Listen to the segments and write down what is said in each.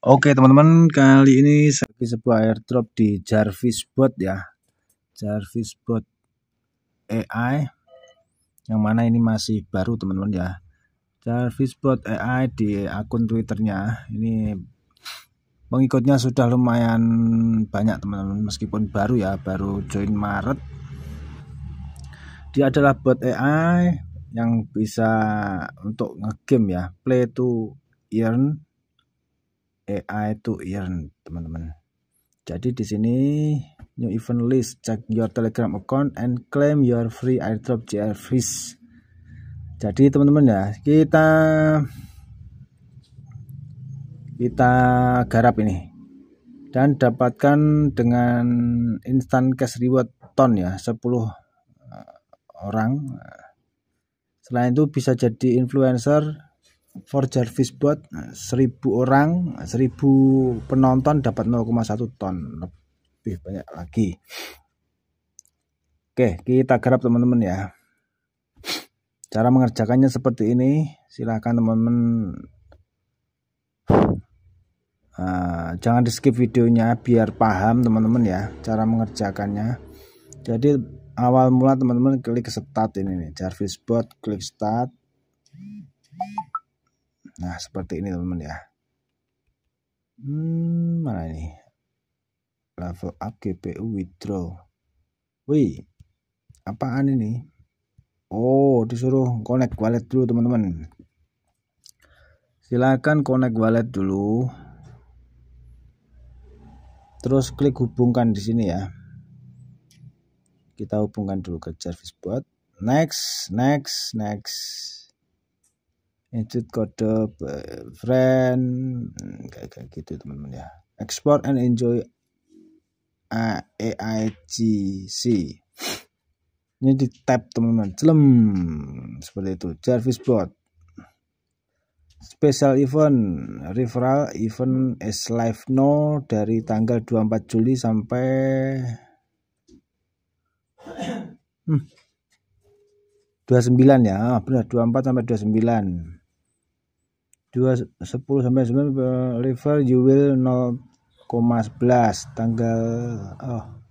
Oke teman-teman, kali ini seperti sebuah airdrop di Jarvis Bot ya. Jarvis Bot AI yang mana ini masih baru teman-teman ya. Jarvis Bot AI di akun Twitternya. Ini pengikutnya sudah lumayan banyak teman-teman meskipun baru ya, baru join Maret. Dia adalah bot AI yang bisa untuk ngegame ya, play to earn AI to earn iya, teman-teman jadi di sini new event list check your telegram account and claim your free airdrop JR freeze jadi teman-teman ya kita kita garap ini dan dapatkan dengan instant cash reward ton ya 10 eh, orang selain itu bisa jadi influencer For Jarvis bot 1000 orang 1000 penonton dapat 0,1 ton lebih banyak lagi Oke kita garap teman-teman ya cara mengerjakannya seperti ini silahkan teman-teman uh, jangan di skip videonya biar paham teman-teman ya cara mengerjakannya jadi awal mula teman-teman klik start ini nih Jarvis bot klik start Nah, seperti ini teman-teman ya. Hmm, mana ini? Level up GPU withdraw. Wih, apaan ini? Oh, disuruh connect wallet dulu teman-teman. Silakan connect wallet dulu. Terus klik hubungkan di sini ya. Kita hubungkan dulu ke service bot. Next, next, next include kode eh, friend hmm, kayak kayak gitu teman-teman ya export and enjoy AIGC ini di tab teman-teman celem seperti itu Jarvis bot special event referral event is live no dari tanggal 24 Juli sampai hmm, 29 ya ah, benar 24 sampai 29 2 10 sampai 9 eh, river you will 11 tanggal oh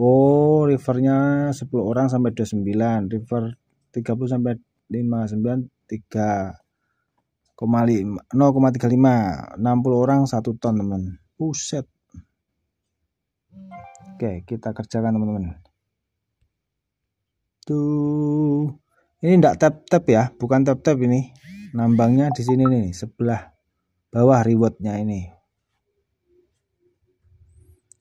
oh rivernya 10 orang sampai 29 river 30 sampai 59 3 0,35 60 orang 1 ton teman puset oke kita kerjakan teman-teman tuh ini enggak tap tap ya bukan tap tap ini nambangnya di sini nih sebelah bawah rewardnya ini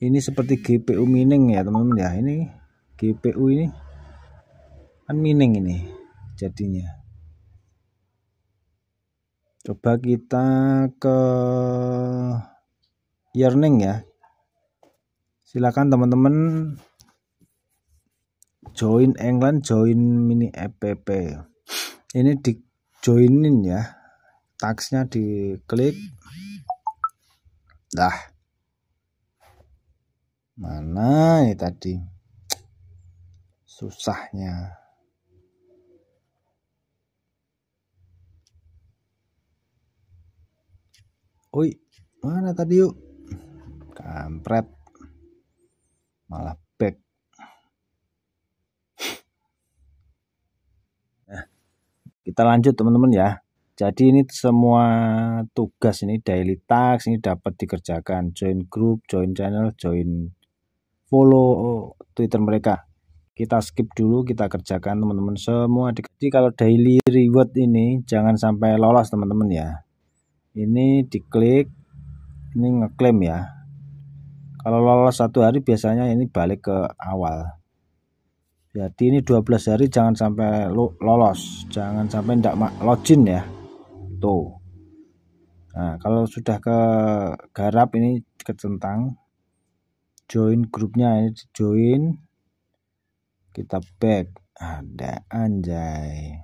ini seperti GPU mining ya teman-teman ya ini GPU ini kan mining ini jadinya coba kita ke yearning ya silakan teman-teman join England join mini EPP ini di joinin ya tagsnya klik, dah mana ya tadi susahnya Oi, mana tadi yuk? Kampret. Malah back. Kita lanjut teman-teman ya. Jadi ini semua tugas ini daily task ini dapat dikerjakan. Join grup, join channel, join follow Twitter mereka. Kita skip dulu, kita kerjakan teman-teman semua. Jadi kalau daily reward ini jangan sampai lolos teman-teman ya. Ini diklik, ini ngeklaim ya. Kalau lolos satu hari biasanya ini balik ke awal jadi ini 12 hari jangan sampai lolos jangan sampai ndak login ya tuh nah kalau sudah ke garap ini centang join grupnya ini join kita back ada anjay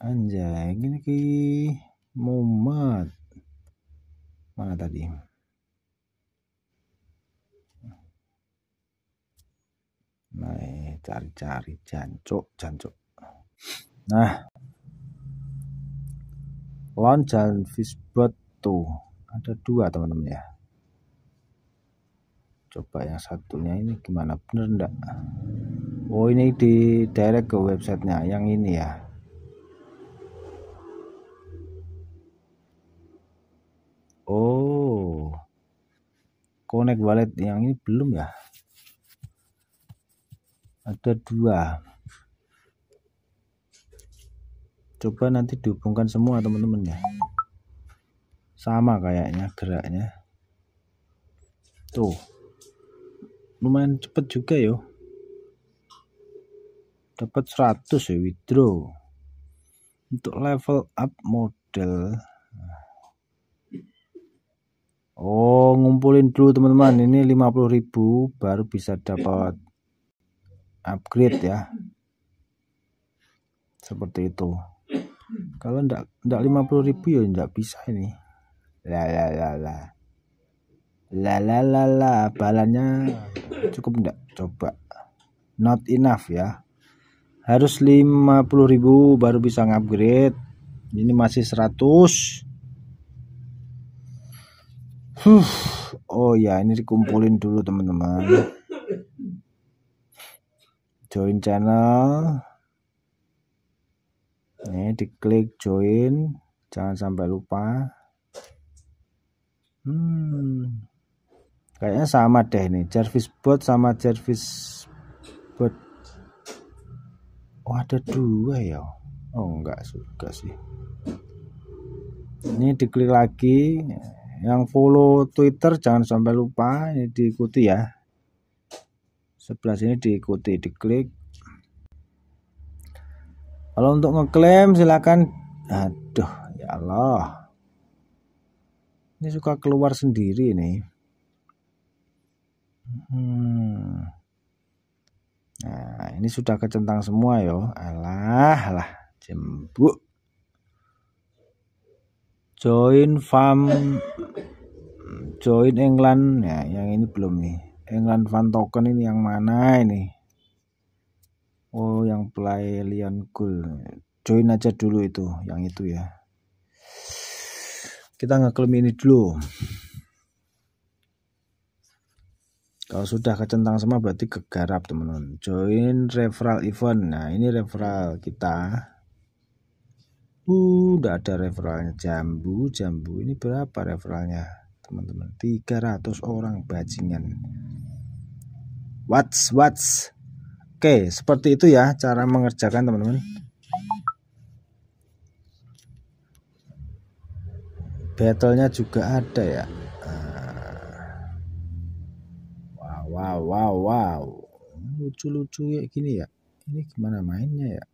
anjay gini ki mumat mana tadi nah eh, cari-cari jancuk jancuk nah lon dan fishbot tuh ada dua teman-teman ya coba yang satunya ini gimana bener ndak? Oh ini di direct ke websitenya yang ini ya Oh connect wallet yang ini belum ya ada dua coba nanti dihubungkan semua teman-teman ya sama kayaknya geraknya tuh lumayan cepet juga yo dapat 100 ya withdraw untuk level up model Oh ngumpulin dulu teman-teman ini 50.000 baru bisa dapat upgrade ya seperti itu kalau ndak ndak 50 ribu ya ndak bisa ini la la la la la la la la balanya cukup ndak coba not enough ya harus 50 ribu baru bisa ngupgrade ini masih 100 huh. oh ya ini dikumpulin dulu teman-teman join channel ini diklik join jangan sampai lupa hmm kayaknya sama deh nih service bot sama service bot oh ada dua ya oh enggak suka sih ini diklik lagi yang follow Twitter jangan sampai lupa ini diikuti ya sebelah sini diikuti diklik kalau untuk ngeklaim silakan aduh ya Allah ini suka keluar sendiri nih hmm. nah ini sudah kecentang semua yo alah lah jembuk join farm hmm, join England ya yang ini belum nih England Van Token ini yang mana ini Oh yang play Leon Cool. join aja dulu itu yang itu ya kita ngeklaim ini dulu kalau sudah kecentang sama berarti kegarap teman-teman join referral event nah ini referral kita uh udah ada referralnya jambu jambu ini berapa referralnya teman-teman 300 orang bajingan what's what's oke seperti itu ya cara mengerjakan teman-teman battlenya juga ada ya ah. wow wow wow wow lucu-lucu ya gini ya ini gimana mainnya ya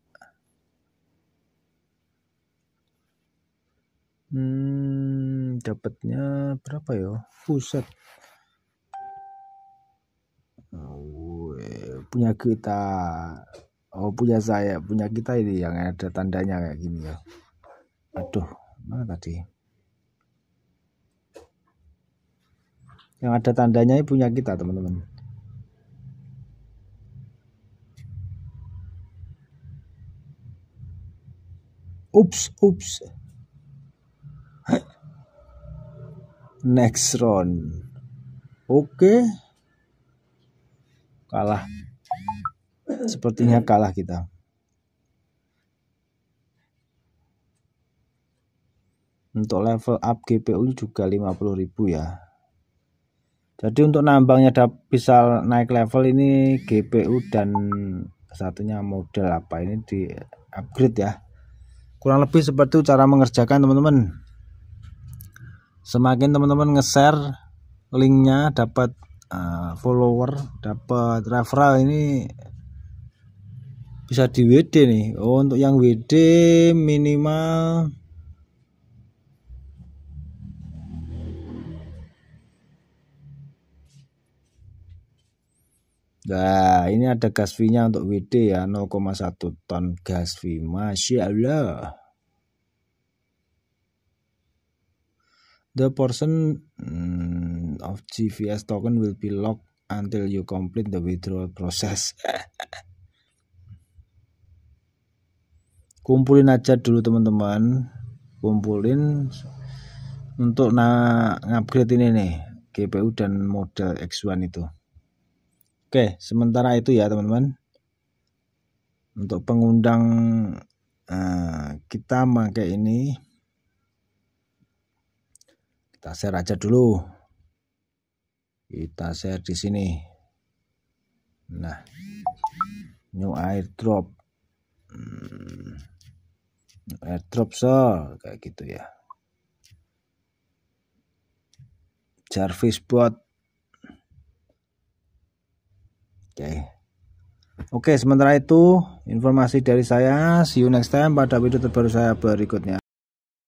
Hmm, dapatnya berapa ya pusat punya kita oh punya saya punya kita ini yang ada tandanya kayak gini ya aduh mana tadi yang ada tandanya ini punya kita teman-teman ups ups next round oke okay. kalah sepertinya kalah kita untuk level up GPU juga 50.000 ya jadi untuk nambangnya bisa naik level ini GPU dan satunya model apa ini di upgrade ya kurang lebih seperti itu cara mengerjakan teman-teman semakin teman-teman nge-share linknya dapat uh, follower dapat referral ini bisa di WD nih oh, untuk yang WD minimal Nah, ini ada gas fee-nya untuk WD ya, 0,1 ton gas fee. Masya Allah. The portion mm, of GVS token will be locked until you complete the withdrawal process. Kumpulin aja dulu teman-teman, kumpulin untuk na ngupgrade ini nih GPU dan model X1 itu. Oke, sementara itu ya teman-teman. Untuk pengundang eh, kita pakai ini kita share aja dulu. Kita share di sini. Nah, new airdrop. Hmm, new airdrop so kayak gitu ya. Jarvis buat, Oke. Okay. Oke, okay, sementara itu informasi dari saya. See you next time pada video terbaru saya berikutnya.